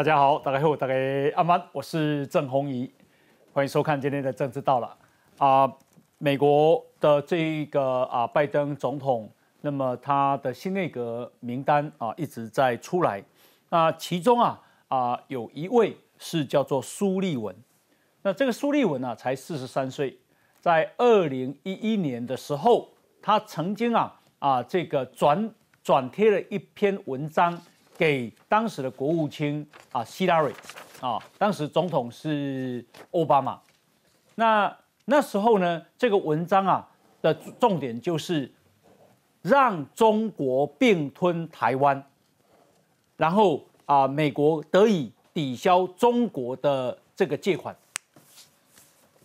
大家好，大家好，我大家阿蛮，我是郑红怡，欢迎收看今天的《政治到了》啊。美国的这个啊，拜登总统，那么他的新内阁名单啊，一直在出来。那其中啊啊，有一位是叫做苏立文。那这个苏立文呢，才四十三岁，在二零一一年的时候，他曾经啊啊，这个转转贴了一篇文章。给当时的国务卿啊，希拉瑞啊，当时总统是奥巴马。那那时候呢，这个文章啊的重点就是让中国并吞台湾，然后啊，美国得以抵消中国的这个借款。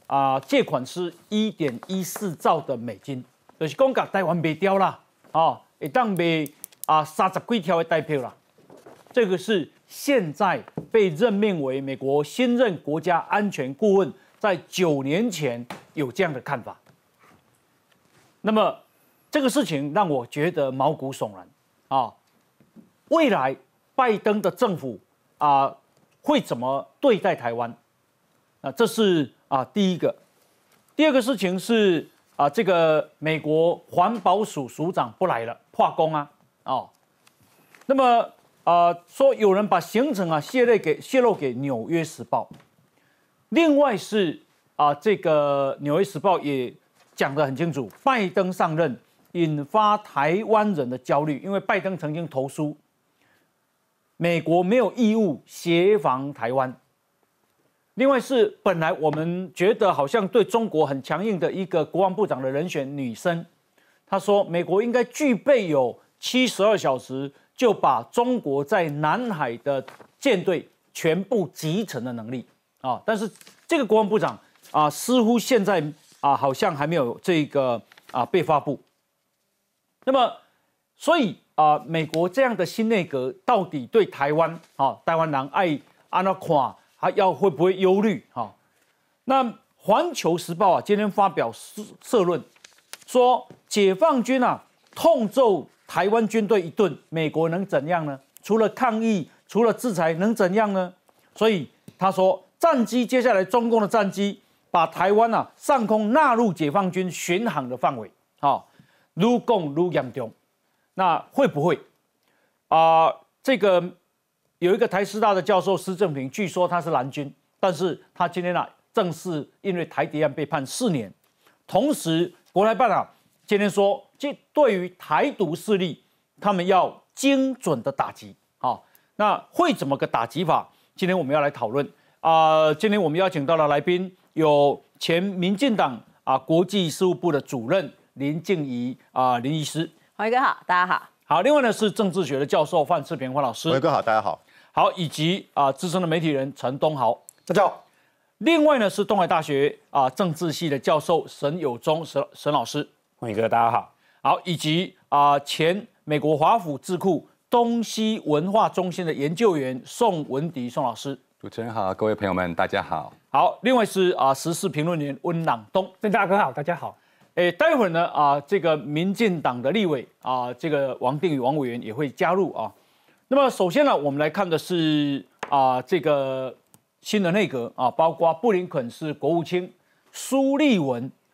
啊，借款是一点一四兆的美金，就是讲把台湾卖掉啦，啊，会当卖啊三十几条的台票啦。这个是现在被任命为美国新任国家安全顾问，在九年前有这样的看法。那么这个事情让我觉得毛骨悚然啊！未来拜登的政府啊会怎么对待台湾？啊，这是啊第一个。第二个事情是啊，这个美国环保署署长不来了，化工啊哦，那么。啊，说有人把行程啊泄露给泄露给《纽约时报》，另外是啊，这个《纽约时报》也讲得很清楚，拜登上任引发台湾人的焦虑，因为拜登曾经投书，美国没有义务协防台湾。另外是本来我们觉得好像对中国很强硬的一个国防部长的人选女生，她说美国应该具备有七十二小时。就把中国在南海的舰队全部集成的能力啊，但是这个国防部长啊，似乎现在啊，好像还没有这个啊被发布。那么，所以啊，美国这样的新内阁到底对台湾啊，台湾人爱安那看还要会不会忧虑啊？那《环球时报》啊今天发表社论说，解放军啊痛揍。台湾军队一顿，美国能怎样呢？除了抗议，除了制裁，能怎样呢？所以他说，战机接下来，中共的战机把台湾啊上空纳入解放军巡航的范围，好，如共如仰重，那会不会啊？这个有一个台师大的教授施正平，据说他是蓝军，但是他今天啊，正式因为台独案被判四年，同时国台办啊。今天说，这对于台独势力，他们要精准的打击啊，那会怎么个打击法？今天我们要来讨论啊。今天我们邀请到的来宾，有前民进党啊国际事务部的主任林静怡啊林医师，黄哥好，大家好。好，另外呢是政治学的教授范世平范老师，黄哥好，大家好好，以及啊资深的媒体人陈东豪，大家好。另外呢是东海大学啊政治系的教授沈友忠沈沈老师。民哥，大家好，好，以及啊，前美国华府智库东西文化中心的研究员宋文迪宋老师，主持人好，各位朋友们大家好，好，另外是啊，时事评论员温朗东，郑大哥好，大家好，诶，待会儿呢啊，这个民进党的立委啊，这个王定宇王委员也会加入啊，那么首先呢，我们来看的是啊，这个新的内阁啊，包括布林肯是国务卿，苏立文。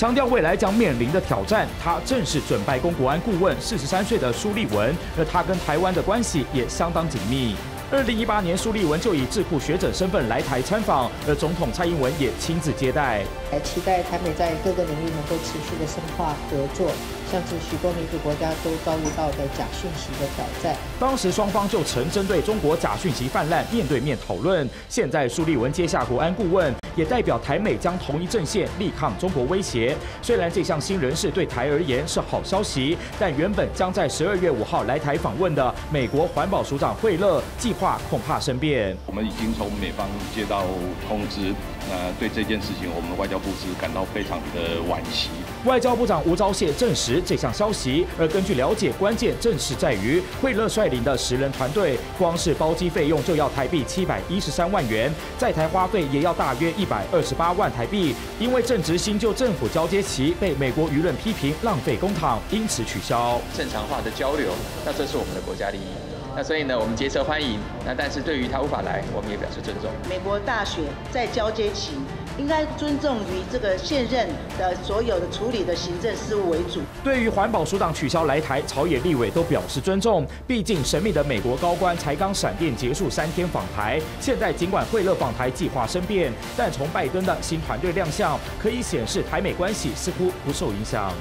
强调未来将面临的挑战，他正是准白宫国安顾问，四十三岁的苏立文，而他跟台湾的关系也相当紧密。二零一八年，苏立文就以智库学者身份来台参访，而总统蔡英文也亲自接待。还期待台美在各个领域能够持续的深化合作，像是许多民主国家都遭遇到的假讯息的挑战。当时双方就曾针对中国假讯息泛滥面对面讨论，现在苏立文接下国安顾问。也代表台美将同一阵线力抗中国威胁。虽然这项新人士对台而言是好消息，但原本将在十二月五号来台访问的美国环保署长惠勒计划恐怕生变。我们已经从美方接到通知，呃，对这件事情，我们的外交部是感到非常的惋惜。外交部长吴钊燮证实这项消息，而根据了解，关键正是在于惠勒率领的十人团队，光是包机费用就要台币七百一十三万元，在台花费也要大约一百二十八万台币，因为正值新旧政府交接期，被美国舆论批评浪费公帑，因此取消正常化的交流，那这是我们的国家利益，那所以呢，我们竭诚欢迎，那但是对于他无法来，我们也表示尊重。美国大选在交接期。应该尊重于这个现任的所有的处理的行政事务为主。对于环保署长取消来台，朝野立委都表示尊重。毕竟神秘的美国高官才刚闪电结束三天访台，现在尽管惠勒访台计划生变，但从拜登的新团队亮相，可以显示台美关系似乎不受影响。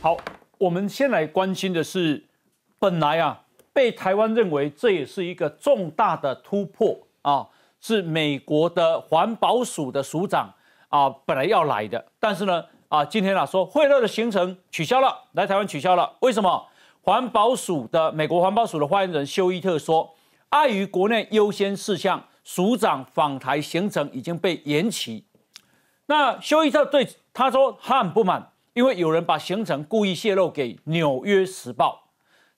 好，我们先来关心的是，本来啊，被台湾认为这也是一个重大的突破啊。是美国的环保署的署长啊，本来要来的，但是呢，啊，今天啊说惠勒的行程取消了，来台湾取消了。为什么？环保署的美国环保署的发言人休伊特说，碍于国内优先事项，署长访台行程已经被延期。那休伊特对他说，他很不满，因为有人把行程故意泄露给《纽约时报》，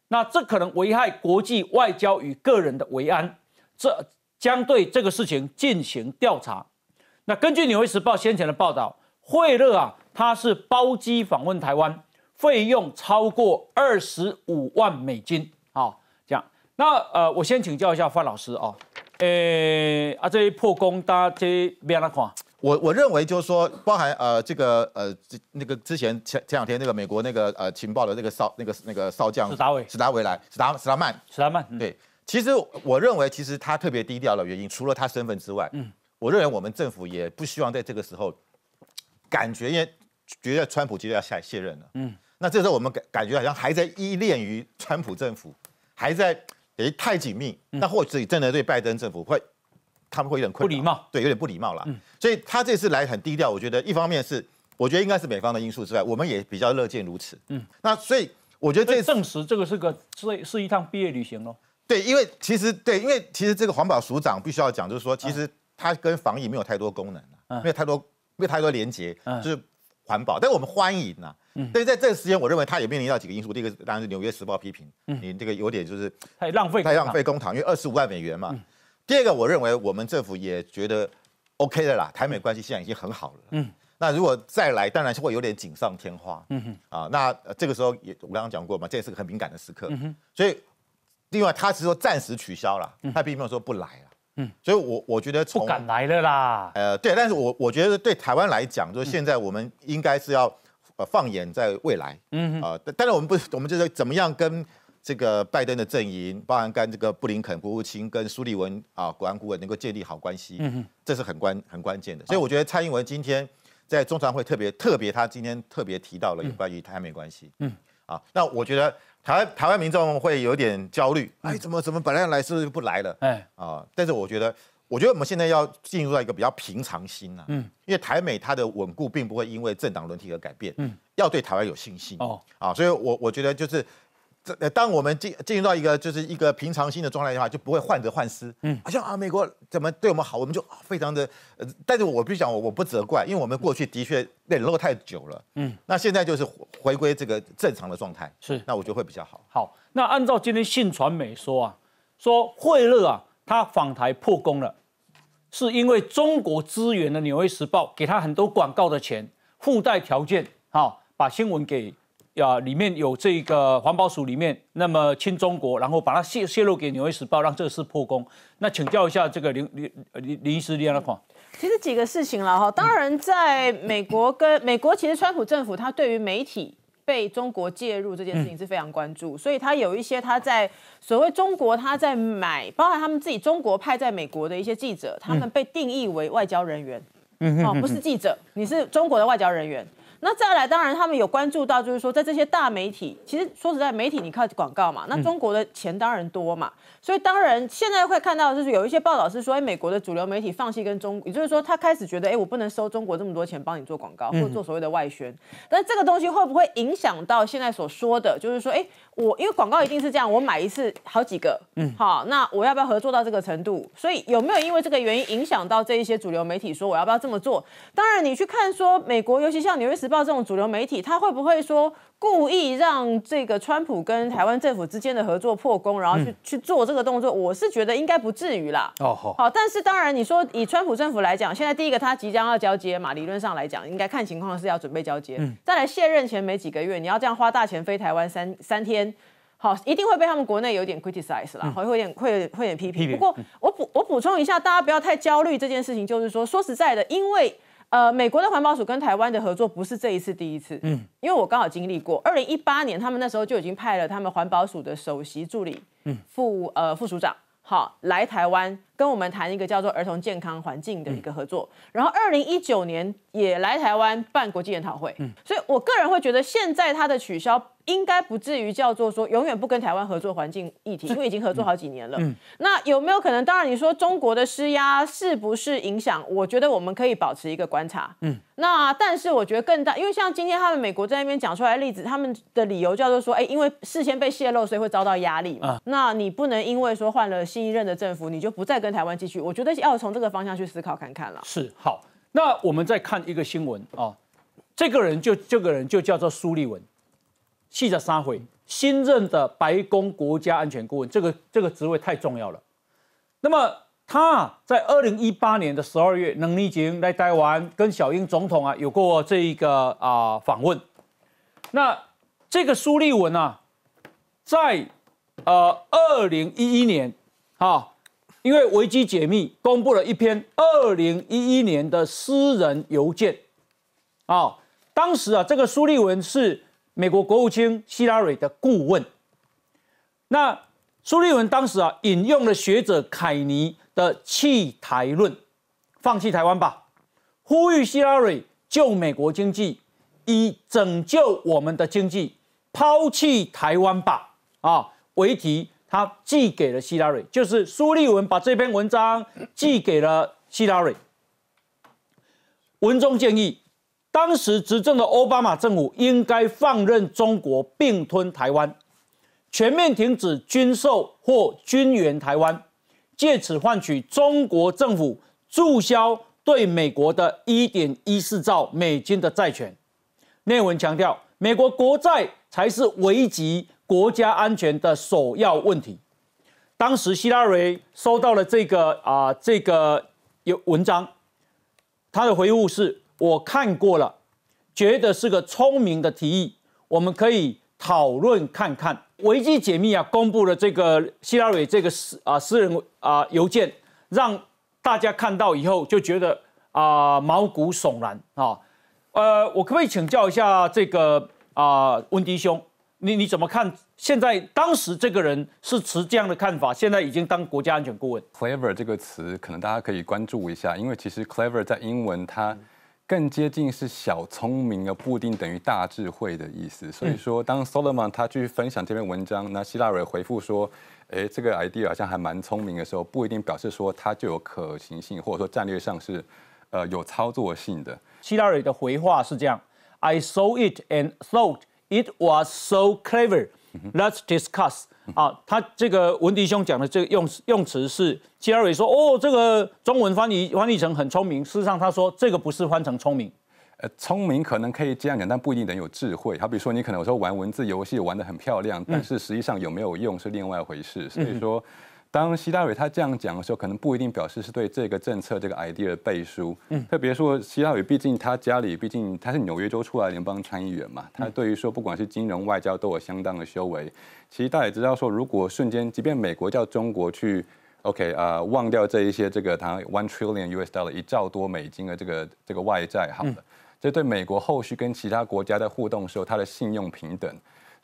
那这可能危害国际外交与个人的维安。这。将对这个事情进行调查。那根据《纽约时报》先前的报道，惠勒啊，他是包机访问台湾，费用超过二十五万美金。好，这样。那呃，我先请教一下范老师啊，呃，啊，这一破功大家这边来看。我我认为就是说，包含呃这个呃那个之前前前两天那个美国那个呃情报的那个少那个那个少将史达伟，史达伟来史达史达曼，史达曼对。其实我认为，其实他特别低调的原因，除了他身份之外，嗯，我认为我们政府也不希望在这个时候感觉也觉得川普就要卸卸任了，嗯，那这时候我们感感觉好像还在依恋于川普政府，还在，也太紧密，那或许真的对拜登政府会他们会有点困不貌，对，有点不礼貌了。嗯，所以他这次来很低调，我觉得一方面是我觉得应该是美方的因素之外，我们也比较乐见如此。嗯，那所以我觉得这证实这个是个是是一趟毕业旅行喽。对，因为其实对，因为其实这个环保署长必须要讲，就是说，其实它跟防疫没有太多功能了，没有太多没有太多连接，就是环保。但我们欢迎呐。但是在这个时间，我认为它也面临到几个因素。第一个当然是《纽约时报》批评你这个有点就是太浪费，太浪费公帑，因为二十五万美元嘛。第二个，我认为我们政府也觉得 OK 的啦。台美关系现在已经很好了。嗯，那如果再来，当然是会有点锦上添花。嗯哼，啊，那这个时候也我刚刚讲过嘛，这也是个很敏感的时刻。嗯哼，所以。另外，他是说暂时取消了，他并没有说不来了，嗯，所以，我我觉得不敢来了啦，呃，对，但是我我觉得对台湾来讲，就是现在我们应该是要呃放眼在未来，嗯，啊，但然我们不，我们就是怎么样跟这个拜登的阵营，包含跟这个布林肯国务卿跟苏利文啊、国安顾问能够建立好关系，嗯这是很关很关键的，所以我觉得蔡英文今天在中常会特别特别，他今天特别提到了有关于台美关系，嗯，啊，那我觉得。台台湾民众会有点焦虑，哎，怎么怎么本来要来，是不是不来了？哎，啊，但是我觉得，我觉得我们现在要进入到一个比较平常心啊，嗯，因为台美它的稳固并不会因为政党轮替而改变，嗯，要对台湾有信心哦，啊，所以我我觉得就是。这当我们进进入到一个就是一个平常心的状态的话，就不会患得患失。嗯，好像啊，美国怎么对我们好，我们就非常的呃，但是我必须讲我我不责怪，因为我们过去的确冷落太久了。嗯，那现在就是回归这个正常的状态。是，那我得会比较好。好，那按照今天信传媒说啊，说惠勒啊，他访台破功了，是因为中国资源的《纽约时报》给他很多广告的钱，附带条件好把新闻给。呀，里面有这个环保署里面，那么亲中国，然后把它泄泄露给《纽约时报》，让这事破功。那请教一下这个林林林林时立，看他款。其实几个事情了哈，当然在美国跟美国，其实川普政府他对于媒体被中国介入这件事情是非常关注，所以他有一些他在所谓中国，他在买，包括他们自己中国派在美国的一些记者，他们被定义为外交人员，嗯哼，不是记者，你是中国的外交人员。那再来，当然他们有关注到，就是说在这些大媒体，其实说实在，媒体你靠广告嘛，那中国的钱当然多嘛，所以当然现在会看到，就是有一些报道是说，哎，美国的主流媒体放弃跟中，也就是说他开始觉得，哎，我不能收中国这么多钱帮你做广告或者做所谓的外宣，但这个东西会不会影响到现在所说的，就是说，哎，我因为广告一定是这样，我买一次好几个，嗯，好，那我要不要合作到这个程度？所以有没有因为这个原因影响到这一些主流媒体说我要不要这么做？当然，你去看说美国，尤其像纽约时报。到这种主流媒体，他会不会说故意让这个川普跟台湾政府之间的合作破功，然后去去做这个动作？我是觉得应该不至于啦。哦好，好。但是当然，你说以川普政府来讲，现在第一个他即将要交接嘛，理论上来讲，应该看情况是要准备交接。再来卸任前没几个月，你要这样花大钱飞台湾三三天，好，一定会被他们国内有点 criticize 啦，会会有点会有点批评。不过我补我补充一下，大家不要太焦虑这件事情，就是说说实在的，因为。呃，美国的环保署跟台湾的合作不是这一次第一次，嗯，因为我刚好经历过，二零一八年他们那时候就已经派了他们环保署的首席助理，副呃副署长，好来台湾跟我们谈一个叫做儿童健康环境的一个合作，然后二零一九年也来台湾办国际研讨会，所以我个人会觉得现在它的取消。应该不至于叫做说永远不跟台湾合作环境议题，因为已经合作好几年了。嗯、那有没有可能？当然你说中国的施压是不是影响？我觉得我们可以保持一个观察。嗯，那但是我觉得更大，因为像今天他们美国在那边讲出来的例子，他们的理由叫做说，哎，因为事先被泄露，所以会遭到压力。那你不能因为说换了新一任的政府，你就不再跟台湾继续？我觉得要从这个方向去思考看看了。是好，那我们再看一个新闻啊，这个人就这个人就叫做苏立文。记者三回，新任的白宫国家安全顾问，这个这个职位太重要了。那么，他在二零一八年的十二月，能立经来台湾，跟小英总统啊有过这一个啊访问。那这个苏立文啊，在呃二零一一年，啊，因为危机解密，公布了一篇二零一一年的私人邮件。啊，当时啊，这个苏立文是。美国国务卿希拉蕊的顾问，那苏立文当时啊，引用了学者凯尼的弃台论，放弃台湾吧，呼吁希拉蕊救美国经济，以拯救我们的经济，抛弃台湾吧。啊，为题他寄给了希拉蕊，就是苏立文把这篇文章寄给了希拉蕊，文中建议。当时执政的奥巴马政府应该放任中国并吞台湾，全面停止军售或军援台湾，借此换取中国政府注销对美国的1.14兆美金的债权。内文强调，美国国债才是危及国家安全的首要问题。当时希拉蕊收到了这个啊这个有文章，他的回复是。我看过了，觉得是个聪明的提议，我们可以讨论看看。维基解密啊，公布了这个希拉蕊这个私啊私人啊邮件，让大家看到以后就觉得啊毛骨悚然啊。呃，我可不可以请教一下这个啊温迪兄，你你怎么看？现在当时这个人是持这样的看法，现在已经当国家安全顾问。clever 这个词，可能大家可以关注一下，因为其实 clever 在英文它。更接近是小聪明而不一定等于大智慧的意思。所以说，当 Solomon 他去分享这篇文章，那希拉瑞回复说：“哎，这个 idea 好像还蛮聪明的时候，不一定表示说它就有可行性，或者说战略上是呃有操作性的。”希拉瑞的回话是这样：“I saw it and thought it was so clever。” Let's discuss 啊，他这个文迪兄讲的这个用用词是 Jerry 说哦，这个中文翻译翻译成很聪明。事实上，他说这个不是翻成聪明，呃，聪明可能可以这样讲，但不一定等于有智慧。好比说，你可能有时候玩文字游戏玩的很漂亮，但是实际上有没有用是另外一回事。所以说。当希拉蕊他这样讲的时候，可能不一定表示是对这个政策、这个 idea 的背书。嗯，特别说希拉蕊，毕竟他家里，毕竟他是纽约州出来联邦参议员嘛，他对于说不管是金融、外交都有相当的修为。其实大家也知道，说如果瞬间，即便美国叫中国去，OK，呃，忘掉这一些这个他 one trillion US dollar 一兆多美金的这个这个外债，好的，这对美国后续跟其他国家在互动的时候，他的信用平等。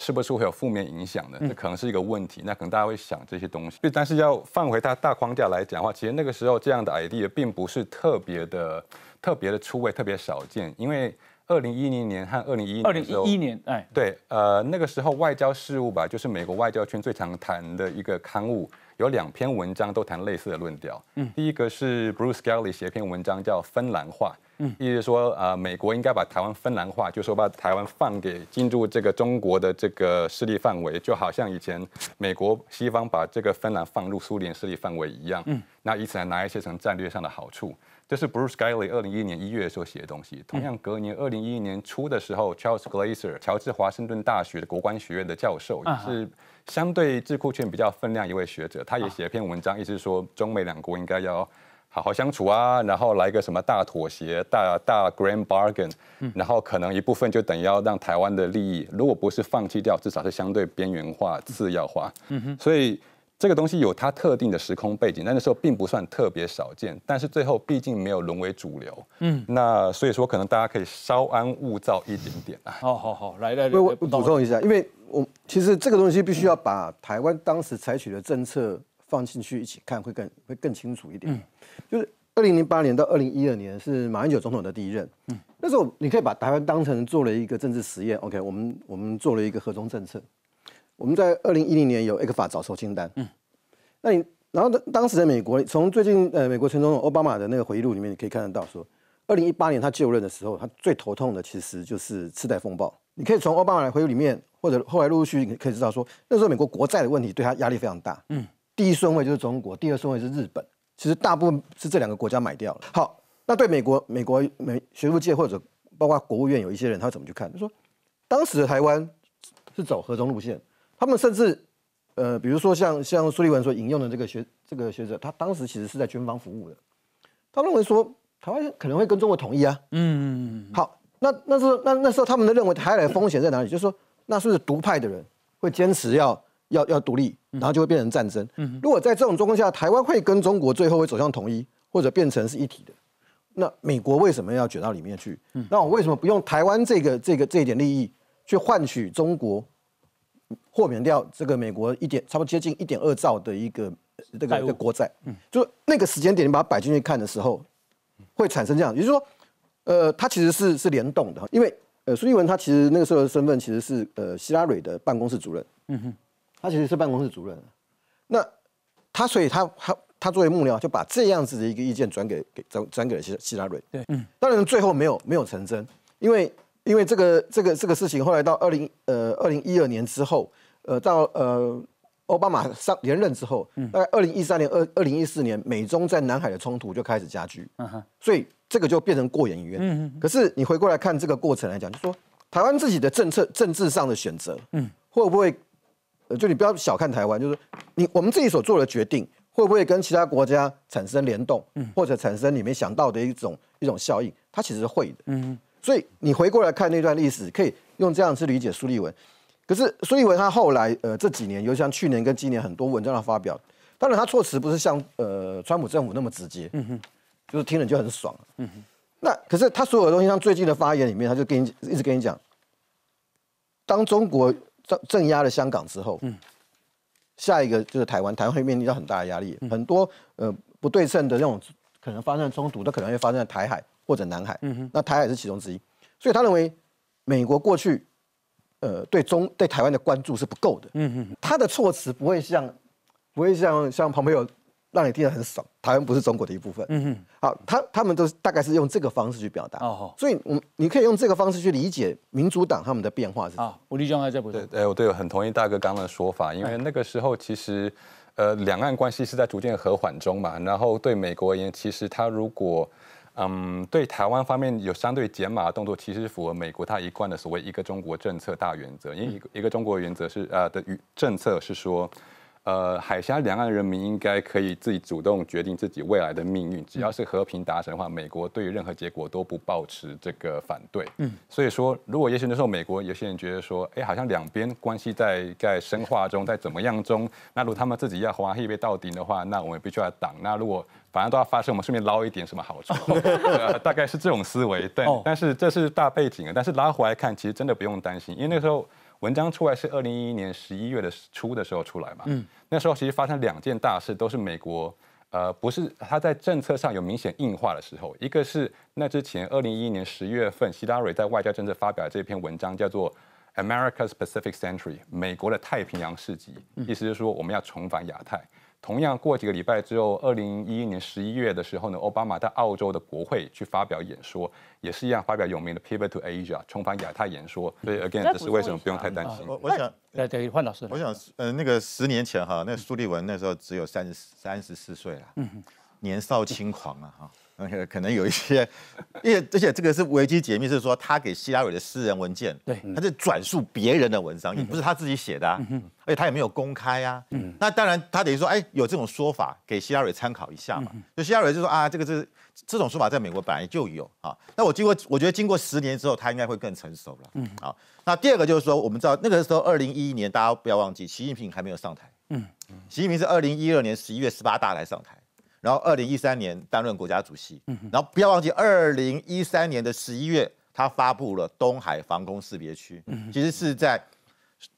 是不是会有负面影响的？这可能是一个问题。那可能大家会想这些东西。但是要放回它大框架来讲的话，其实那个时候这样的 idea 并不是特别的、特别的出位、特别少见。因为二零一零年和二零一，二零一一年，哎，对，呃，那个时候外交事务吧，就是美国外交圈最常谈的一个刊物，有两篇文章都谈类似的论调。嗯，第一个是 Bruce Kelly 写一篇文章叫《芬兰话》，嗯，意思是说，呃，美国应该把台湾芬兰化，就是把台湾放给进入这个中国的这个势力范围，就好像以前美国西方把这个芬兰放入苏联势力范围一样。嗯，那以此来拿一些成战略上的好处。这是 Bruce g k e l l e y 二零一一年一月所写的东西。同样，隔年二零一一年初的时候，Charles Glaser 乔治华盛顿大学的国关学院的教授，也是相对智库圈比较分量一位学者，他也写了一篇文章，意思是说，中美两国应该要。好好相处啊，然后来个什么大妥协，大大 grand bargain，然后可能一部分就等要让台湾的利益，如果不是放弃掉，至少是相对边缘化、次要化。嗯哼，所以这个东西有它特定的时空背景，但那时候并不算特别少见。但是最后毕竟没有沦为主流。嗯，那所以说可能大家可以稍安勿躁一点点啊。好好好，来来来，我补充一下，因为我其实这个东西必须要把台湾当时采取的政策。放进去一起看会更会更清楚一点。嗯，就是二零零八年到二零一二年是马英九总统的第一任。嗯，那时候你可以把台湾当成做了一个政治实验。OK，我们我们做了一个合中政策。我们在二零一零年有一个法早收清单。嗯，那你然后当当时在美国从最近呃美国前总统奥巴马的那个回忆录里面，你可以看得到说，二零一八年他就任的时候，他最头痛的其实就是次贷风暴。你可以从奥巴马的回忆里面，或者后来陆陆续续可以知道说，那时候美国国债的问题对他压力非常大。嗯。第一顺位就是中国，第二顺位是日本。其实大部分是这两个国家买掉了。好，那对美国，美国美学术界或者包括国务院有一些人，他怎么去看？就说当时的台湾是走和中路线。他们甚至呃，比如说像像苏立文所引用的这个学这个学者，他当时其实是在军方服务的。他认为说台湾可能会跟中国统一啊。嗯，好，那那候那那时候他们的认为，台海的风险在哪里？就是说那是独派的人会坚持要。要要独立，然后就会变成战争。如果在这种状况下，台湾会跟中国最后会走向统一，或者变成是一体的，那美国为什么要卷到里面去？那我为什么不用台湾这个这个这一点利益去换取中国豁免掉这个美国一点，差不多接近一点二兆的一个这个国债？嗯，就那个时间点，你把它摆进去看的时候，会产生这样，也就是说，呃，它其实是是联动的，因为呃，苏立文他其实那个时候的身份其实是呃希拉蕊的办公室主任。嗯哼。他其实是办公室主任，那他所以他他他作为幕僚就把这样子的一个意见转给给转转给了希希拉瑞。对，嗯，当然最后没有没有成真，因为因为这个这个这个事情后来到二零呃二零一二年之后，呃到呃奥巴马上连任之后，嗯，二零一三年二二零一四年美中在南海的冲突就开始加剧，嗯哼，所以这个就变成过眼云烟，嗯嗯，可是你回过来看这个过程来讲，就说台湾自己的政策政治上的选择，嗯，会不会？就你不要小看台湾，就是你我们自己所做的决定，会不会跟其他国家产生联动，或者产生你没想到的一种一种效应？它其实是会的。嗯，所以你回过来看那段历史，可以用这样去理解苏立文。可是苏立文他后来呃这几年，尤其像去年跟今年很多文章的发表，当然他措辞不是像呃川普政府那么直接，嗯哼，就是听了就很爽。嗯哼，那可是他所有的东西，像最近的发言里面，他就跟你一直跟你讲，当中国。镇压了香港之后，嗯，下一个就是台湾，台湾会面临到很大的压力，很多呃不对称的那种可能发生冲突，可能会发生在台海或者南海，嗯哼，那台海是其中之一，所以他认为美国过去，呃，对中对台湾的关注是不够的，嗯哼，他的措辞不会像，不会像像旁边有。让你听得很爽。台湾不是中国的一部分。嗯哼，好，他他们都是大概是用这个方式去表达。哦哦。所以，我你可以用这个方式去理解民主党他们的变化是啊。吴立强还在不对。哎，我对我很同意大哥刚刚的说法，因为那个时候其实，呃，两岸关系是在逐渐和缓中嘛。然后对美国而言，其实他如果嗯对台湾方面有相对减码的动作，其实符合美国他一贯的所谓一个中国政策大原则。因为一个中国原则是呃的政策是说。呃，海峡两岸人民应该可以自己主动决定自己未来的命运。只要是和平达成的话，美国对于任何结果都不抱持这个反对。嗯，所以说，如果也许那时候美国有些人觉得说，哎，好像两边关系在在深化中，在怎么样中，那如果他们自己要划黑线到底的话，那我们必须要挡。那如果反正都要发生，我们顺便捞一点什么好处，大概是这种思维。对，但是这是大背景啊。但是拉回来看，其实真的不用担心，因为那时候。文章出来是二零一一年十一月的初的时候出来嘛？嗯，那时候其实发生两件大事，都是美国，呃，不是他在政策上有明显硬化的时候。一个是那之前二零一一年十月份，希拉瑞在外交政策发表这一篇文章，叫做《America's Pacific Century》，美国的太平洋世纪，意思是说我们要重返亚太。同样过几个礼拜之后，二零一一年十一月的时候呢，奥巴马在澳洲的国会去发表演说，也是一样发表有名的《People to Asia》重返亚太演说。所以，again，这是为什么不用太担心？我我想，呃，等于换老师。我想，呃，那个十年前哈，那苏立文那时候只有三十三十四岁了，嗯年少轻狂啊，哈。可能有一些，而且而且这个是维基解密，是说他给希拉蕊的私人文件，对，他是转述别人的文章，也不是他自己写的，啊，而且他也没有公开嗯、那当然，他等于说，哎，有这种说法给希拉蕊参考一下嘛。就希拉蕊就说啊，这个是这种说法在美国本来就有啊。那我经过，我觉得经过十年之后，他应该会更成熟了。嗯，好，那第二个就是说，我们知道那个时候，二零一一年大家不要忘记，习近平还没有上台，嗯，习近平是二零一二年十一月十八大来上台。然后，二零一三年担任国家主席。嗯，然后不要忘记，二零一三年的十一月，他发布了东海防空识别区。嗯，其实是在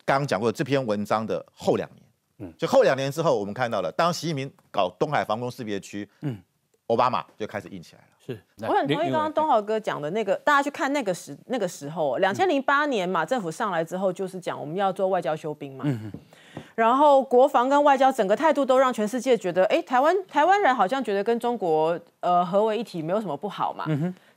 刚刚讲过这篇文章的后两年。嗯，就后两年之后，我们看到了，当习近平搞东海防空识别区，嗯，奥巴马就开始硬起来了。是，我很同意刚刚东豪哥讲的那个，大家去看那个时那个时候，两千零八年嘛，政府上来之后就是讲我们要做外交修兵嘛，然后国防跟外交整个态度都让全世界觉得，哎，台湾台湾人好像觉得跟中国呃合为一体没有什么不好嘛。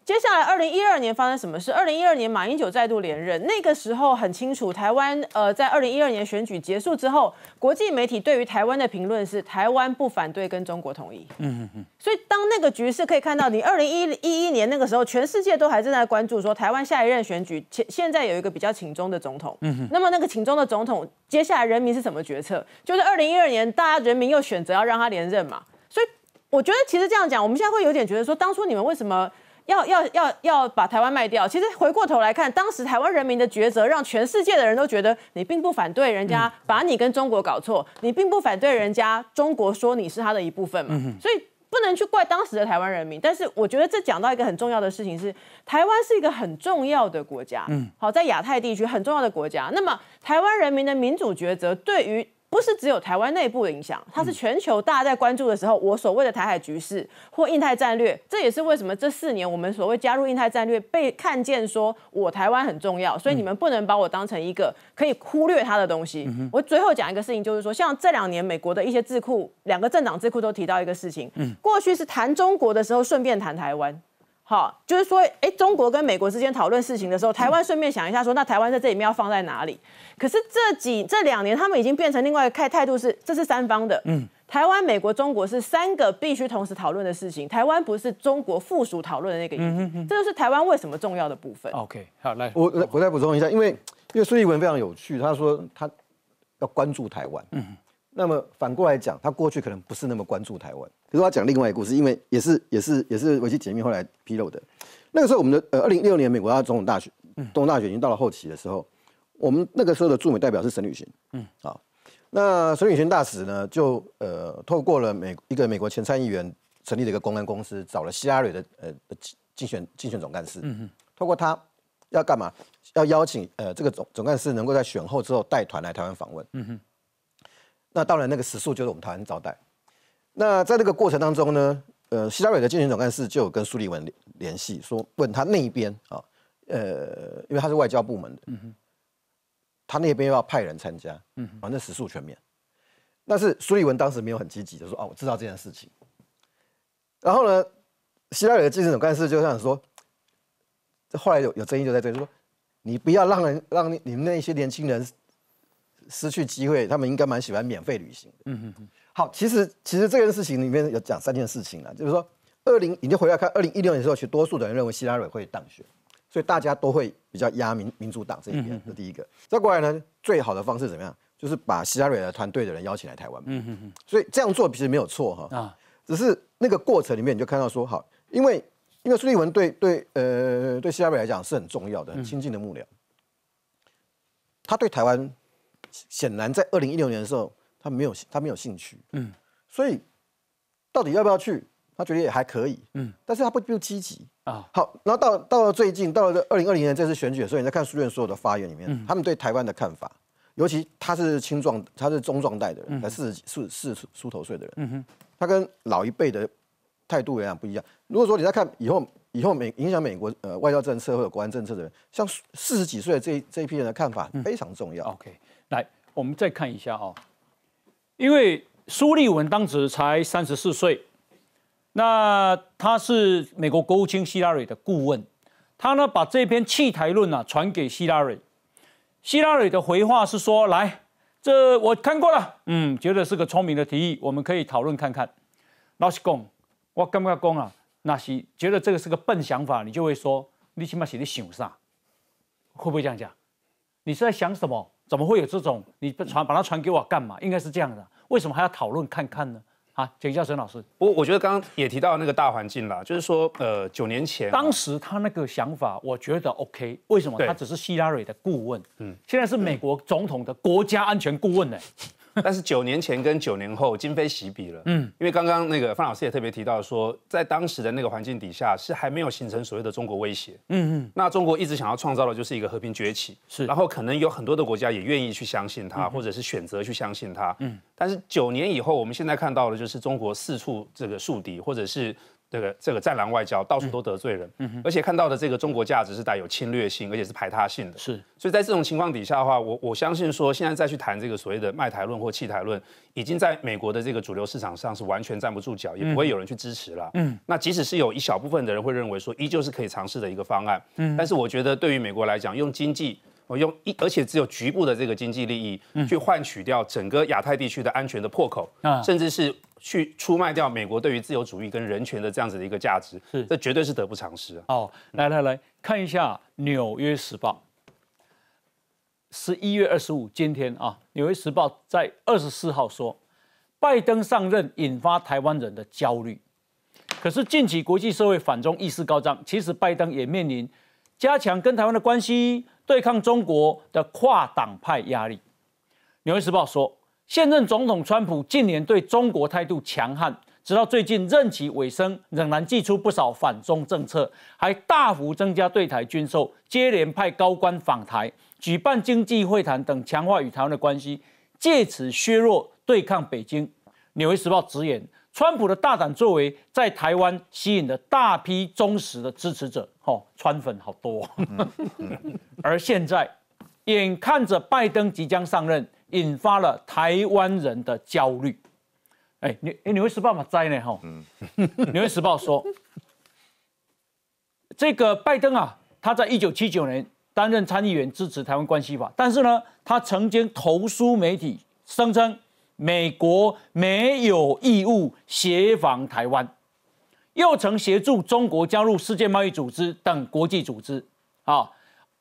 接下来，二零一二年发生什么事？二零一二年，马英九再度连任。那个时候很清楚，台湾呃，在二零一二年选举结束之后，国际媒体对于台湾的评论是：台湾不反对跟中国统一。嗯嗯嗯。所以，当那个局势可以看到，你二零一一一年那个时候，全世界都还正在关注说，台湾下一任选举，现现在有一个比较请中的总统。嗯那么，那个请中的总统，接下来人民是什么决策？就是二零一二年，大家人民又选择要让他连任嘛。所以，我觉得其实这样讲，我们现在会有点觉得说，当初你们为什么？要要要要把台湾卖掉，其实回过头来看，当时台湾人民的抉择，让全世界的人都觉得你并不反对人家把你跟中国搞错，你并不反对人家中国说你是他的一部分嘛，所以不能去怪当时的台湾人民。但是我觉得这讲到一个很重要的事情是，台湾是一个很重要的国家，嗯，好，在亚太地区很重要的国家。那么台湾人民的民主抉择，对于不是只有台湾内部影响，它是全球大家在关注的时候，我所谓的台海局势或印太战略，这也是为什么这四年我们所谓加入印太战略被看见，说我台湾很重要，所以你们不能把我当成一个可以忽略它的东西。我最后讲一个事情，就是说，像这两年美国的一些智库，两个政党智库都提到一个事情，过去是谈中国的时候顺便谈台湾。好，就是说，哎，中国跟美国之间讨论事情的时候，台湾顺便想一下，说那台湾在这里面要放在哪里？可是这几这两年，他们已经变成另外一个态态度，是这是三方的，嗯，台湾、美国、中国是三个必须同时讨论的事情，台湾不是中国附属讨论的那个一，这就是台湾为什么重要的部分。OK，好，来，我我再补充一下，因为因为孙奕文非常有趣，他说他要关注台湾，嗯。那么反过来讲，他过去可能不是那么关注台湾。可是他讲另外一个故事，因为也是也是也是维基解密后来披露的。那个时候，我们的呃二零一六年美国总统大选，嗯，总统大选已经到了后期的时候，我们那个时候的驻美代表是沈旅泉，嗯，好，那沈旅泉大使呢，就呃透过了美一个美国前参议员成立的一个公安公司，找了希拉蕊的呃竞选竞选总干事，嗯嗯，透过他要干嘛？要邀请呃这个总总干事能够在选后之后带团来台湾访问，嗯哼。那当然，那个使署就是我们台湾招待。那在这个过程当中呢，呃，希拉蕊的竞选总干事就跟苏立文联系，说问他那一边啊，呃，因为他是外交部门的，嗯哼，他那边要派人参加，嗯，反正使署全免。但是苏立文当时没有很积极的说，哦，我知道这件事情。然后呢，希拉蕊的竞选总干事就样说，这后来有有争议就在这，说你不要让人让你们那些年轻人。失去机会，他们应该蛮喜欢免费旅行的。嗯嗯嗯。好，其实其实这件事情里面有讲三件事情啦，就是说二零你就回来看二零一六年的时候，其实多数的人认为希拉蕊会当选，所以大家都会比较压民民主党这边，是第一个。再过来呢，最好的方式怎么样？就是把希拉蕊的团队的人邀请来台湾。嗯嗯嗯。所以这样做其实没有错哈。啊。只是那个过程里面，你就看到说，好，因为因为苏立文对对呃对希拉蕊来讲是很重要的、很亲近的幕僚，他对台湾。显然，在二零一六年的时候，他没有他没有兴趣，嗯，所以到底要不要去，他觉得也还可以，嗯，但是他不不积极啊。好，然后到到了最近到了二零二零年这次选举的时候，你在看书院所有的发言里面，他们对台湾的看法，尤其他是青壮，他是中壮代的人，才四十几四四四出头岁的人，嗯哼，他跟老一辈的态度点不一样。如果说你在看以后以后美影响美国呃外交政策或者国安政策的人，像四十几岁的这一这一批人的看法非常重要。OK。来，我们再看一下啊，因为苏立文当时才三十四岁，那他是美国国务卿希拉里的顾问，他呢把这篇弃台论啊传给希拉里，希拉里的回话是说：来，这我看过了，嗯，觉得是个聪明的提议，我们可以讨论看看。老实讲，我感觉讲啊？那是觉得这个是个笨想法，你就会说：你起码是你想啥？”会不会这样讲？你是在想什么？怎么会有这种？你传把它传给我干嘛？应该是这样的，为什么还要讨论看看呢？啊，请教沈老师。我我觉得刚刚也提到那个大环境了，就是说，呃，九年前当时他那个想法，我觉得 OK。为什么？他只是希拉里的顾问，嗯，现在是美国总统的国家安全顾问呢。但是九年前跟九年后今非昔比了，嗯，因为刚刚那个范老师也特别提到说，在当时的那个环境底下是还没有形成所谓的中国威胁，嗯嗯，那中国一直想要创造的就是一个和平崛起，是，然后可能有很多的国家也愿意去相信他，或者是选择去相信他。嗯，但是九年以后，我们现在看到的就是中国四处这个树敌，或者是。这个这个战狼外交到处都得罪人，而且看到的这个中国价值是带有侵略性，而且是排他性的。是，所以在这种情况底下的话，我我相信说，现在再去谈这个所谓的卖台论或弃台论，已经在美国的这个主流市场上是完全站不住脚，也不会有人去支持了。嗯，那即使是有一小部分的人会认为说，依旧是可以尝试的一个方案，嗯，但是我觉得对于美国来讲，用经济。我用一，而且只有局部的这个经济利益去换取掉整个亚太地区的安全的破口，甚至是去出卖掉美国对于自由主义跟人权的这样子的一个价值，是这绝对是得不偿失啊！哦，来来来看一下《纽约时报》，十一月二十五，今天啊，《纽约时报》在二十四号说，拜登上任引发台湾人的焦虑，可是近期国际社会反中意识高涨，其实拜登也面临加强跟台湾的关系。对抗中国的跨党派压力，《纽约时报》说，现任总统川普近年对中国态度强悍，直到最近任期尾声，仍然祭出不少反中政策，还大幅增加对台军售，接连派高官访台，举办经济会谈等，强化与台湾的关系，借此削弱对抗北京。《纽约时报》直言。川普的大胆作为在台湾吸引了大批忠实的支持者，吼川粉好多。而现在，眼看着拜登即将上任，引发了台湾人的焦虑。哎，你哎，纽约时报嘛在呢，吼，纽约时报说，这个拜登啊，他在一九七九年担任参议员支持台湾关系法，但是呢，他曾经投书媒体，声称。美国没有义务协防台湾，又曾协助中国加入世界贸易组织等国际组织，啊，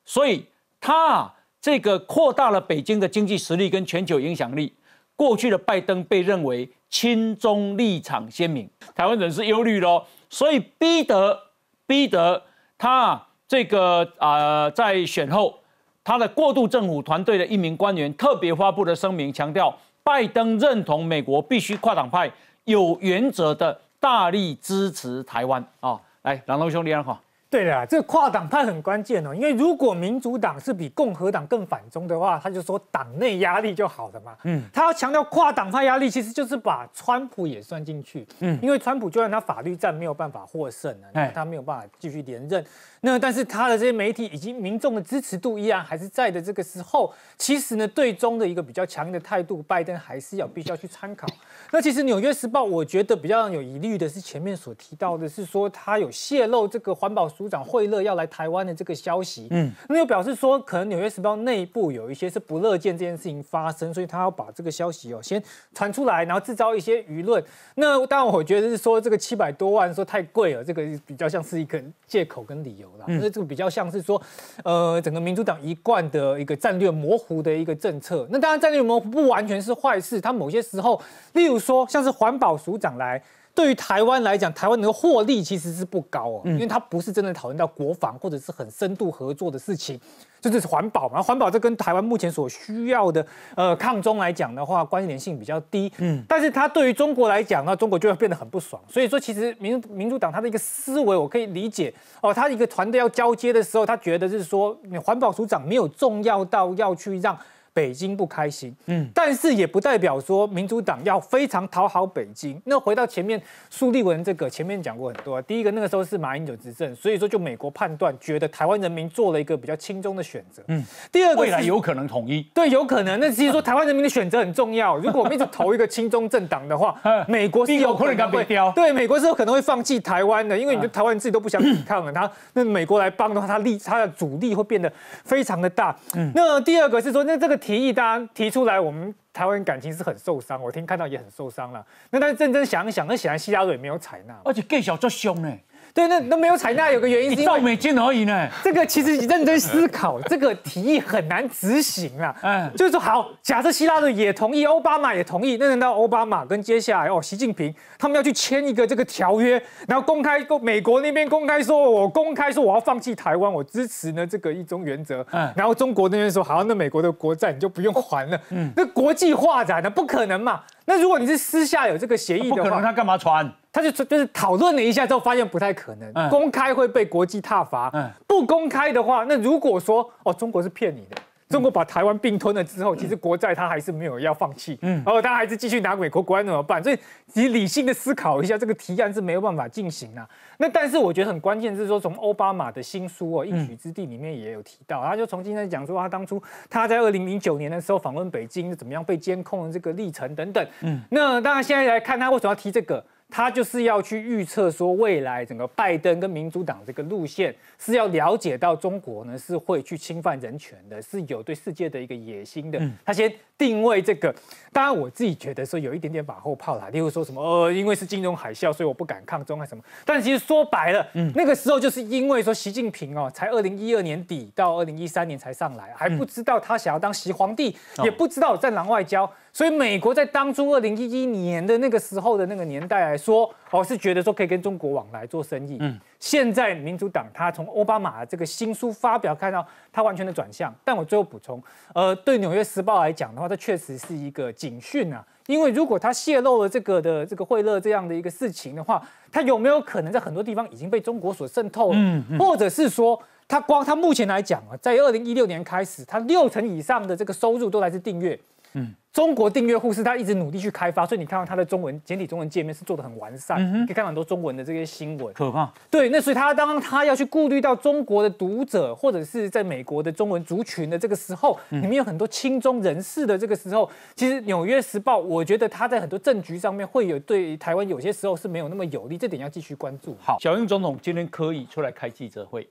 所以他这个扩大了北京的经济实力跟全球影响力。过去的拜登被认为亲中立场鲜明，台湾人是忧虑咯所以逼得逼得他这个啊在选后，他的过渡政府团队的一名官员特别发布的声明，强调。拜登认同美国必须跨党派、有原则的大力支持台湾啊！来，朗龙兄弟，好。对的，这个跨党派很关键哦，因为如果民主党是比共和党更反中的话，他就说党内压力就好了嘛。嗯，他要强调跨党派压力，其实就是把川普也算进去。嗯，因为川普就算他法律战没有办法获胜了，他没有办法继续连任，那但是他的这些媒体以及民众的支持度依然还是在的。这个时候，其实呢，对中的一个比较强的态度，拜登还是要必须要去参考。那其实《纽约时报》我觉得比较有疑虑的是前面所提到的是说他有泄露这个环保书。署长惠勒要来台湾的这个消息，嗯，那又表示说，可能《纽约时报》内部有一些是不乐见这件事情发生，所以他要把这个消息哦先传出来，然后制造一些舆论。那当然，我觉得是说这个七百多万说太贵了，这个比较像是一个借口跟理由啦。那这个比较像是说，呃，整个民主党一贯的一个战略模糊的一个政策。那当然，战略模糊不完全是坏事，他某些时候，例如说像是环保署长来。对于台湾来讲，台湾的获利其实是不高哦，因为它不是真的讨论到国防或者是很深度合作的事情，就是环保嘛。环保这跟台湾目前所需要的呃抗中来讲的话关联性比较低，嗯，但是它对于中国来讲呢，中国就会变得很不爽。所以说，其实民民主党他的一个思维我可以理解哦，他一个团队要交接的时候，他觉得是说你环保署长没有重要到要去让。北京不开心，嗯，但是也不代表说民主党要非常讨好北京。那回到前面，苏立文这个前面讲过很多。第一个，那个时候是马英九执政，所以说就美国判断，觉得台湾人民做了一个比较轻松的选择，嗯。第二个未来有可能统一，对，有可能。那其实说台湾人民的选择很重要。如果我们一直投一个亲中政党的话，美国是有可能会，对，美国是有可能会放弃台湾的，因为你就台湾自己都不想抵抗了，他那美国来帮的话，他力他的阻力会变得非常的大。嗯。那第二个是说，那这个。提议当然提出来，我们台湾感情是很受伤，我听看到也很受伤了。那但是认真想一想，那显然希拉瑞没有采纳，而且更小作凶呢。对，那都没有采纳，有个原因，你道美金而已呢。这个其实认真思考，这个提议很难执行啊。嗯，就是说，好，假设希腊的也同意，奥巴马也同意，那等到奥巴马跟接下来哦，习近平他们要去签一个这个条约，然后公开，美国那边公开说，我公开说我要放弃台湾，我支持呢这个一中原则。嗯，然后中国那边说，好，那美国的国债你就不用还了。嗯，那国际化展呢，不可能嘛。那如果你是私下有这个协议的话，不可能，他干嘛传？他就就是讨论了一下之后，发现不太可能。公开会被国际踏伐。嗯，不公开的话，那如果说哦，中国是骗你的，中国把台湾并吞了之后，其实国债他还是没有要放弃。嗯，然后他还是继续拿美国安，怎么办？所以你理性的思考一下，这个提案是没有办法进行啊。那但是我觉得很关键是说，从奥巴马的新书哦《一曲之地》里面也有提到，他就从今天讲说，他当初他在二零零九年的时候访问北京，怎么样被监控这个历程等等。嗯，那当然现在来看，他为什么要提这个？他就是要去预测说，未来整个拜登跟民主党这个路线是要了解到中国呢，是会去侵犯人权的，是有对世界的一个野心的。他先定位这个，当然我自己觉得说有一点点马后炮啦，例如说什么，呃，因为是金融海啸，所以我不敢抗中啊什么。但其实说白了，那个时候就是因为说习近平哦，才二零一二年底到二零一三年才上来，还不知道他想要当习皇帝，也不知道战狼外交。所以美国在当初二零一一年的那个时候的那个年代来说，哦，是觉得说可以跟中国往来做生意。嗯，现在民主党他从奥巴马这个新书发表看到他完全的转向。但我最后补充，呃，对《纽约时报》来讲的话，它确实是一个警讯啊，因为如果它泄露了这个的这个惠勒这样的一个事情的话，它有没有可能在很多地方已经被中国所渗透？嗯，或者是说，它光它目前来讲啊，在二零一六年开始，它六成以上的这个收入都来自订阅。嗯，中国订阅户是他一直努力去开发，所以你看到他的中文简体中文界面是做的很完善，可以看到很多中文的这些新闻。可怕。对，那所以他当他要去顾虑到中国的读者，或者是在美国的中文族群的这个时候，里面有很多亲中人士的这个时候，其实《纽约时报》我觉得他在很多政局上面会有对台湾有些时候是没有那么有利，这点要继续关注。好，小英总统今天可以出来开记者会，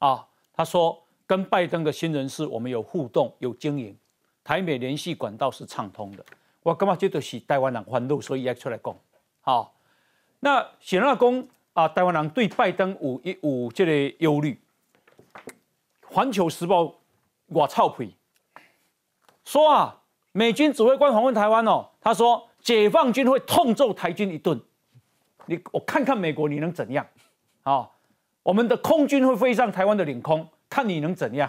啊，他说跟拜登的新人士我们有互动，有经营。台美联系管道是畅通的，我干嘛？觉得是台湾人欢乐，所以要出来讲。好，那显然讲啊，台湾人对拜登有一有这个忧虑。《环球时报》我操屁，说啊，美军指挥官访问台湾哦，他说解放军会痛揍台军一顿。你我看看美国你能怎样？好，我们的空军会飞上台湾的领空，看你能怎样。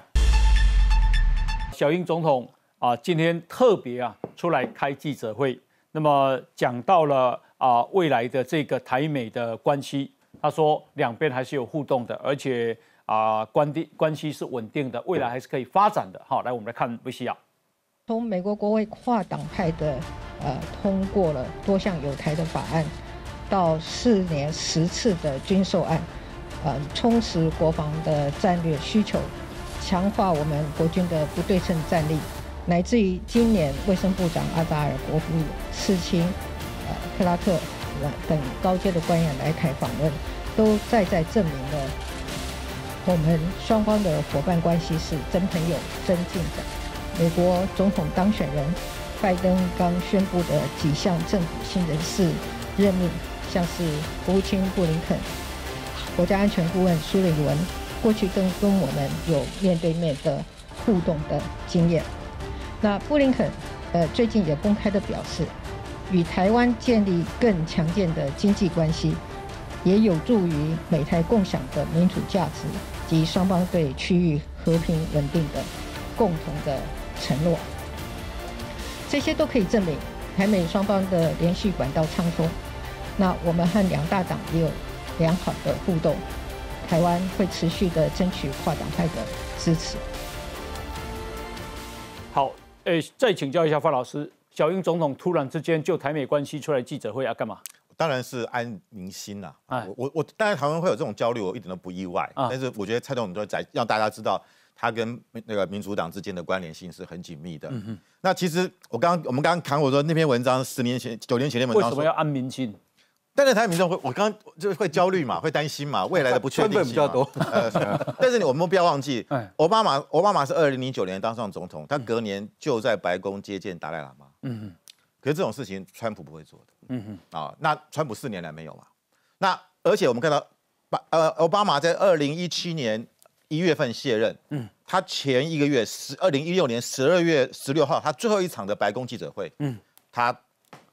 小英总统。啊，今天特别啊出来开记者会，那么讲到了啊未来的这个台美的关系，他说两边还是有互动的，而且啊关地关系是稳定的，未来还是可以发展的。好，来我们来看维西亚，从美国国会跨党派的呃通过了多项有台的法案，到四年十次的军售案，呃充实国防的战略需求，强化我们国军的不对称战力。乃至于今年，卫生部长阿扎尔、国务卿呃克拉克等高阶的官员来台访问，都再再证明了我们双方的伙伴关系是真朋友、真进的。美国总统当选人拜登刚宣布的几项政府新人事任命，像是国务卿布林肯、国家安全顾问苏利文，过去跟跟我们有面对面的互动的经验。那布林肯，呃，最近也公开的表示，与台湾建立更强健的经济关系，也有助于美台共享的民主价值及双方对区域和平稳定的共同的承诺。这些都可以证明台美双方的连续管道畅通。那我们和两大党也有良好的互动，台湾会持续的争取跨党派的支持。哎，再请教一下范老师，小英总统突然之间就台美关系出来记者会要干嘛？当然是安民心啦。哎，我我当然台湾会有这种焦虑，我一点都不意外。但是我觉得蔡总统都在让大家知道，他跟那个民主党之间的关联性是很紧密的。嗯那其实我刚刚我们刚刚谈我说那篇文章，十年前、九年前那篇文章为什么要安民心？但是台湾民众会，我刚就是会焦虑嘛，会担心嘛，未来的不确定性比较多。但是我们不要忘记，奥巴马，奥巴马是二零零九年当上总统，他隔年就在白宫接见达赖喇嘛。嗯。可是这种事情，川普不会做的。嗯哼。啊，那川普四年来没有嘛？那而且我们看到，巴呃奥巴马在二零一七年一月份卸任。嗯。他前一个月十二零一六年十二月十六号，他最后一场的白宫记者会。嗯。他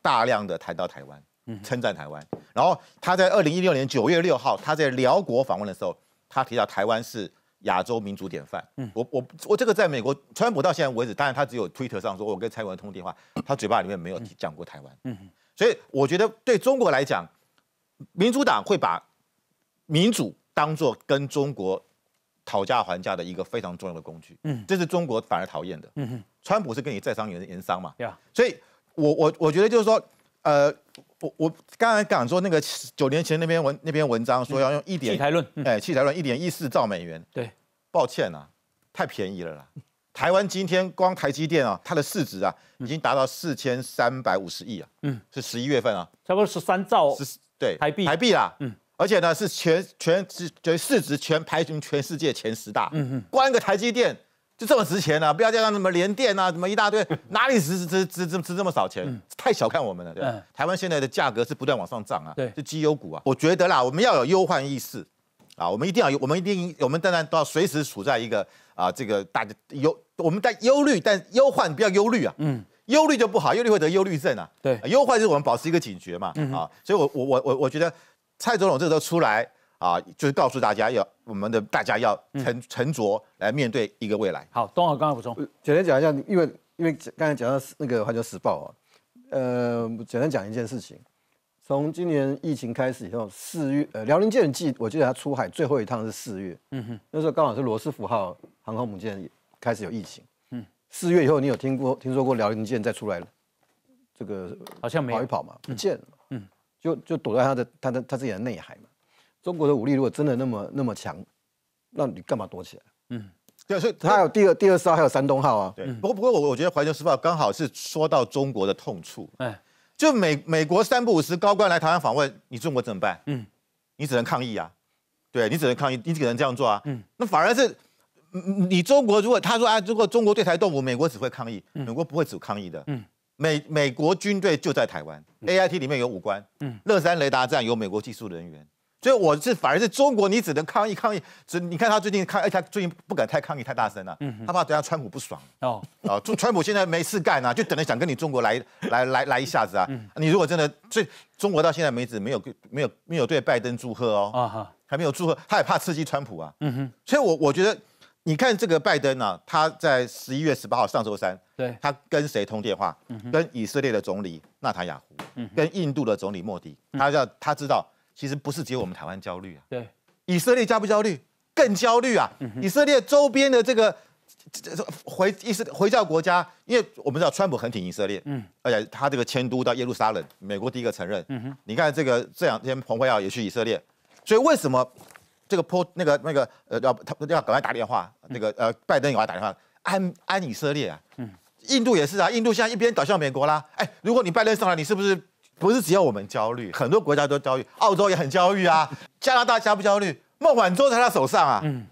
大量的谈到台湾。称赞台湾，然后他在二零一六年九月六号，他在辽国访问的时候，他提到台湾是亚洲民主典范。嗯，我我我这个在美国，川普到现在为止，当然他只有推特上说，我跟蔡英文通电话，他嘴巴里面没有讲过台湾。嗯，所以我觉得对中国来讲，民主党会把民主当做跟中国讨价还价的一个非常重要的工具。嗯，这是中国反而讨厌的。嗯哼，川普是跟你在商言言商嘛。所以我我我觉得就是说。呃，我我刚才讲说那个九年前那篇文那篇文章说要用一点器材论，哎，气台论一点一四兆美元。对，抱歉啦，太便宜了啦。台湾今天光台积电啊，它的市值啊已经达到四千三百五十亿啊，嗯，是十一月份啊，差不多十三兆，十对台币台币啦，嗯，而且呢是全全值全市值全排行全世界前十大，嗯嗯，光一个台积电。就这么值钱啊，不要加上什么联电啊，什么一大堆，哪里值值值这值这么少钱？太小看我们了，对台湾现在的价格是不断往上涨啊，是绩优股啊。我觉得啦，我们要有忧患意识啊，我们一定要有，我们一定，我们当然都要随时处在一个啊，这个大家忧，我们在忧虑，但忧患不要忧虑啊，嗯，忧虑就不好，忧虑会得忧虑症啊，对，忧患就是我们保持一个警觉嘛，啊，所以我我我我我觉得蔡总统这个时候出来。啊，就是告诉大家要我们的大家要沉沉着来面对一个未来。好，东河刚刚补充，简单讲一下，因为因为刚才讲到那个环球时报啊，呃，简单讲一件事情，从今年疫情开始以后，四月呃，辽宁舰记我记得它出海最后一趟是四月，嗯哼，那时候刚好是罗斯福号航空母舰开始有疫情，嗯，四月以后你有听过听说过辽宁舰再出来了，这个好像没跑一跑嘛，不见了，嗯，就就躲在它的它的它自己的内海嘛。中国的武力如果真的那么那么强，那你干嘛躲起来？嗯，对，所以他有第二第二艘，还有山东号啊。对，不过不过我我觉得环球时报》刚好是说到中国的痛处。哎，就美美国三不五十高官来台湾访问，你中国怎么办？嗯，你只能抗议啊。对，你只能抗议，你只能这样做啊。嗯，那反而是你中国如果他说啊，如果中国对台动武，美国只会抗议，美国不会只抗议的。嗯，美美国军队就在台湾，A I T 里面有武官，嗯，乐山雷达站有美国技术人员。所以我是反而是中国，你只能抗议抗议。只你看他最近抗，哎，他最近不敢太抗议太大声了，嗯，他怕等下川普不爽。哦，啊，川普现在没事干啊，就等着想跟你中国来来来来一下子啊。嗯，你如果真的，所以中国到现在为止没有没有没有对拜登祝贺哦，啊哈，还没有祝贺，他也怕刺激川普啊。嗯哼，所以我我觉得你看这个拜登呢，他在十一月十八号上周三，对，他跟谁通电话？嗯，跟以色列的总理纳塔雅胡，嗯，跟印度的总理莫迪，他叫他知道。其实不是只有我们台湾焦虑啊，对，以色列焦不焦虑？更焦虑啊！以色列周边的这个回伊斯回教国家，因为我们知道川普很挺以色列，嗯，而且他这个迁都到耶路撒冷，美国第一个承认。你看这个这两天彭佩耀也去以色列，所以为什么这个坡那个那个呃要他要赶快打电话那个呃拜登要打电话安安以色列啊？嗯，印度也是啊，印度现在一边倒向美国啦。哎，如果你拜登上来，你是不是？不是只要我们焦虑，很多国家都焦虑，澳洲也很焦虑啊。加拿大焦不焦虑，孟晚舟在他手上啊。嗯，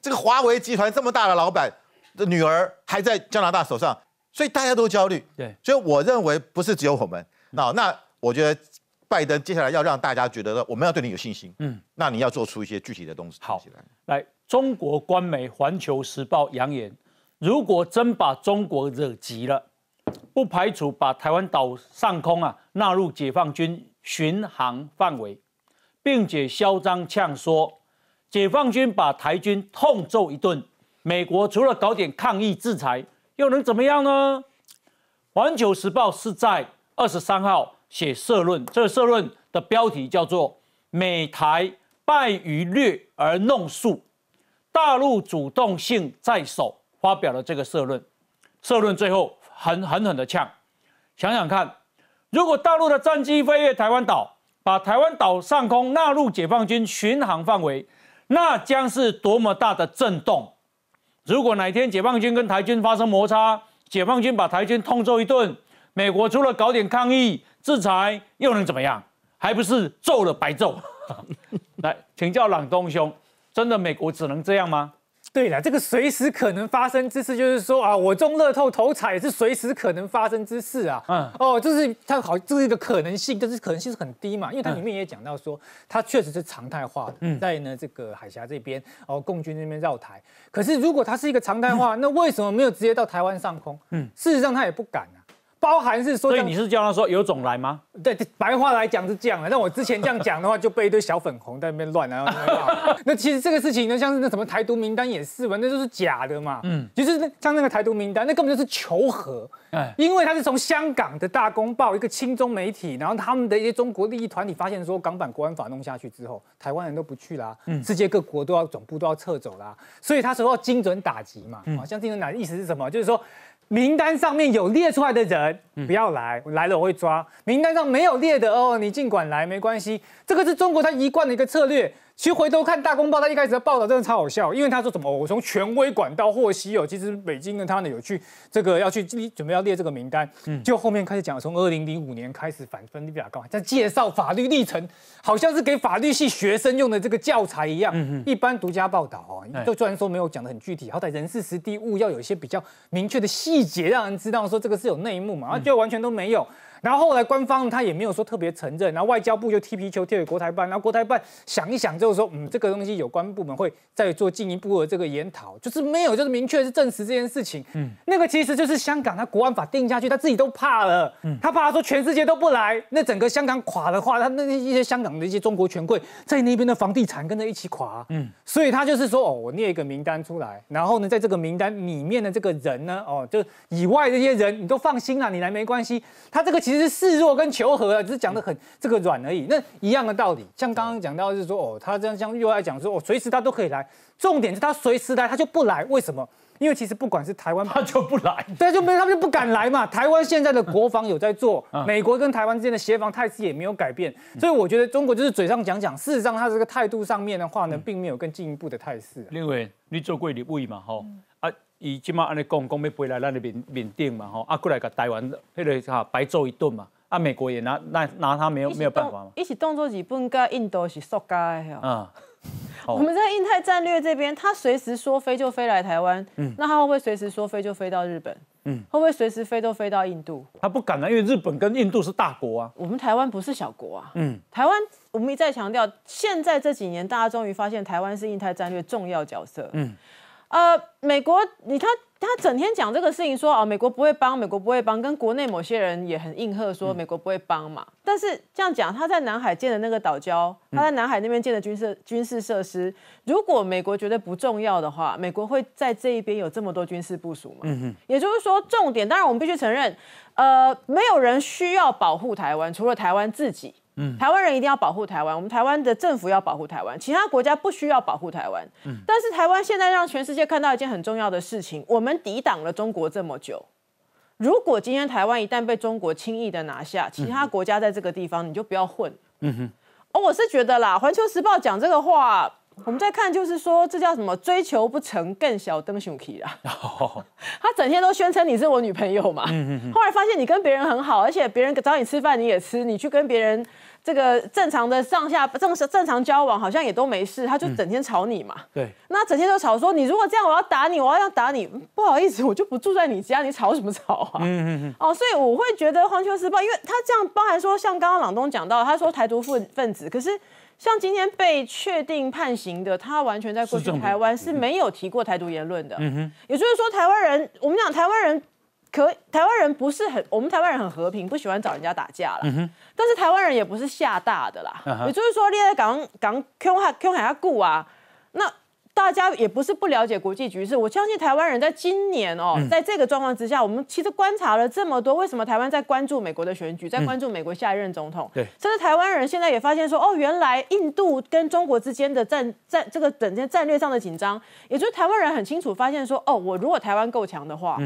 这个华为集团这么大的老板，的女儿还在加拿大手上，所以大家都焦虑。对，所以我认为不是只有我们。那那我觉得拜登接下来要让大家觉得我们要对你有信心。嗯，那你要做出一些具体的东西。好，来，中国官媒《环球时报》扬言，如果真把中国惹急了，不排除把台湾岛上空啊。纳入解放军巡航范围，并且嚣张呛说解放军把台军痛揍一顿，美国除了搞点抗议制裁，又能怎么样呢？《环球时报》是在二十三号写社论，这个社论的标题叫做“美台败于虐而弄术，大陆主动性在手”，发表了这个社论。社论最后狠狠狠的呛，想想看。如果大陆的战机飞越台湾岛，把台湾岛上空纳入解放军巡航范围，那将是多么大的震动！如果哪天解放军跟台军发生摩擦，解放军把台军痛揍一顿，美国除了搞点抗议制裁，又能怎么样？还不是揍了白揍？来，请教朗东兄，真的美国只能这样吗？对了，这个随时可能发生之事，就是说啊，我中乐透头彩也是随时可能发生之事啊。嗯，哦，就是它好，这是一个可能性，但是可能性是很低嘛，因为它里面也讲到说，它确实是常态化的。嗯，在呢这个海峡这边，然后共军那边绕台，可是如果它是一个常态化，那为什么没有直接到台湾上空？嗯，事实上他也不敢。包含是说，所以你是叫他说有种来吗？对，白话来讲是这样的。那我之前这样讲的话，就被一堆小粉红在那边乱啊。那其实这个事情呢，像是那什么台独名单也是嘛，那都是假的嘛。嗯，就是像那个台独名单，那根本就是求和。哎，因为他是从香港的大公报一个亲中媒体，然后他们的一些中国利益团体发现说，港版国安法弄下去之后，台湾人都不去嗯、世界各国都要总部都要撤走啦，所以他说要精准打击嘛。嗯，像精准打击意思是什么？就是说。名单上面有列出来的人，不要来，来了我会抓。名单上没有列的哦，你尽管来，没关系。这个是中国他一贯的一个策略。其实回头看《大公报》，他一开始的报道真的超好笑，因为他说什么，我从权威管道获悉，哦，其实北京跟他呢有去这个要去准备要列这个名单，嗯，就后面开始讲，从二零零五年开始反分裂法干嘛，再介绍法律历程，好像是给法律系学生用的这个教材一样。一般独家报道哦，就虽然说没有讲得很具体，好歹人事实地务要有一些比较明确的细节，让人知道说这个是有内幕嘛，然后就完全都没有。然后后来官方他也没有说特别承认，然后外交部就踢皮球踢给国台办，然后国台办想一想就是说，嗯，这个东西有关部门会再做进一步的这个研讨，就是没有就是明确是证实这件事情。嗯，那个其实就是香港，他国安法定下去，他自己都怕了。嗯，他怕说全世界都不来，那整个香港垮的话，他那一些香港的一些中国权贵在那边的房地产跟着一起垮。嗯，所以他就是说，哦，我列一个名单出来，然后呢，在这个名单里面的这个人呢，哦，就以外这些人你都放心了，你来没关系。他这个。其实示弱跟求和只是讲得很这个软而已，那一样的道理。像刚刚讲到是说，哦，他这样像又来讲说，哦，随时他都可以来，重点是他随时来，他就不来，为什么？因为其实不管是台湾，他就不来，对，就没，他们就不敢来嘛。台湾现在的国防有在做，美国跟台湾之间的协防态势也没有改变，所以我觉得中国就是嘴上讲讲，事实上他这个态度上面的话呢，并没有更进一步的态势。另外，你做过你位嘛？哈。伊即马安尼讲讲要飞来咱的缅缅甸嘛吼，啊过来甲台湾，迄个哈白揍一顿嘛，啊美国也拿拿拿他没有没有办法嘛。一起动作几步，印度是胶的了。啊，我们在印太战略这边，他随时说飞就飞来台湾，嗯，那他会不会随时说飞就飞到日本？嗯，会不会随时飞都飞到印度？他不敢啊，因为日本跟印度是大国啊。我们台湾不是小国啊，嗯，台湾我们一再强调，现在这几年大家终于发现台湾是印太战略重要角色，嗯。呃，美国，你看他整天讲这个事情，说啊，美国不会帮，美国不会帮，跟国内某些人也很应和，说美国不会帮嘛。但是这样讲，他在南海建的那个岛礁，他在南海那边建的军事军事设施，如果美国觉得不重要的话，美国会在这一边有这么多军事部署吗？嗯哼。也就是说，重点，当然我们必须承认，呃，没有人需要保护台湾，除了台湾自己。台湾人一定要保护台湾，我们台湾的政府要保护台湾，其他国家不需要保护台湾。嗯，但是台湾现在让全世界看到一件很重要的事情，我们抵挡了中国这么久。如果今天台湾一旦被中国轻易的拿下，其他国家在这个地方你就不要混。嗯哼，哦，我是觉得啦，《环球时报》讲这个话，我们在看，就是说这叫什么？追求不成更小登熊 k 啦。哦，他整天都宣称你是我女朋友嘛。嗯哼，后来发现你跟别人很好，而且别人找你吃饭你也吃，你去跟别人。这个正常的上下正常正常交往好像也都没事，他就整天吵你嘛。对，那整天都吵说你如果这样，我要打你，我要要打你，不好意思，我就不住在你家，你吵什么吵啊？嗯嗯嗯。哦，所以我会觉得《环球时报》，因为他这样包含说，像刚刚朗东讲到，他说台独分分子，可是像今天被确定判刑的，他完全在过去台湾是没有提过台独言论的。嗯哼。也就是说，台湾人，我们讲台湾人。可台湾人不是很，我们台湾人很和平，不喜欢找人家打架啦。但是台湾人也不是吓大的啦，也就是说，列在港港 Q 海 Q 海下顾啊，那大家也不是不了解国际局势。我相信台湾人在今年哦，在这个状况之下，我们其实观察了这么多，为什么台湾在关注美国的选举，在关注美国下一任总统？对，甚至台湾人现在也发现说，哦，原来印度跟中国之间的战战这个等件战略上的紧张，也就是台湾人很清楚发现说，哦，我如果台湾够强的话。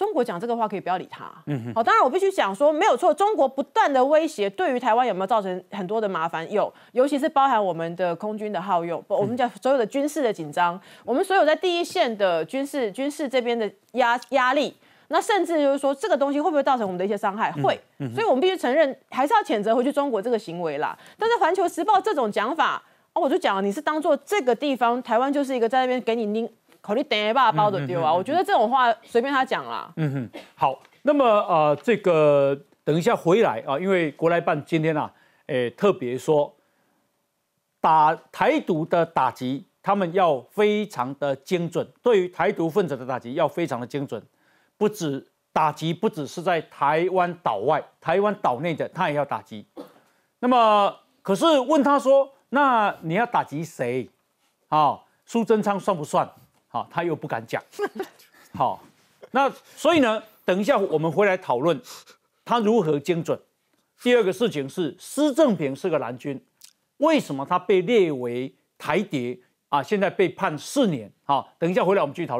中国讲这个话可以不要理他。嗯哼，好，当然我必须讲说没有错，中国不断的威胁对于台湾有没有造成很多的麻烦？有，尤其是包含我们的空军的耗用，不，我们讲所有的军事的紧张，我们所有在第一线的军事军事这边的压压力，那甚至就是说这个东西会不会造成我们的一些伤害？会，所以我们必须承认还是要谴责回去中国这个行为啦。但是环球时报这种讲法啊，我就讲你是当做这个地方台湾就是一个在那边给你拎。考虑等下把包的丢啊！我觉得这种话随便他讲啦。嗯哼，好，那么呃，这个等一下回来啊，因为国台办今天啊，诶，特别说打台独的打击，他们要非常的精准，对于台独分子的打击要非常的精准，不止打击不只是在台湾岛外，台湾岛内的他也要打击。那么可是问他说，那你要打击谁？啊，苏贞昌算不算？好，他又不敢讲。好，那所以呢，等一下我们回来讨论他如何精准。第二个事情是施正平是个蓝军，为什么他被列为台谍啊？现在被判四年。好，等一下回来我们继续讨论。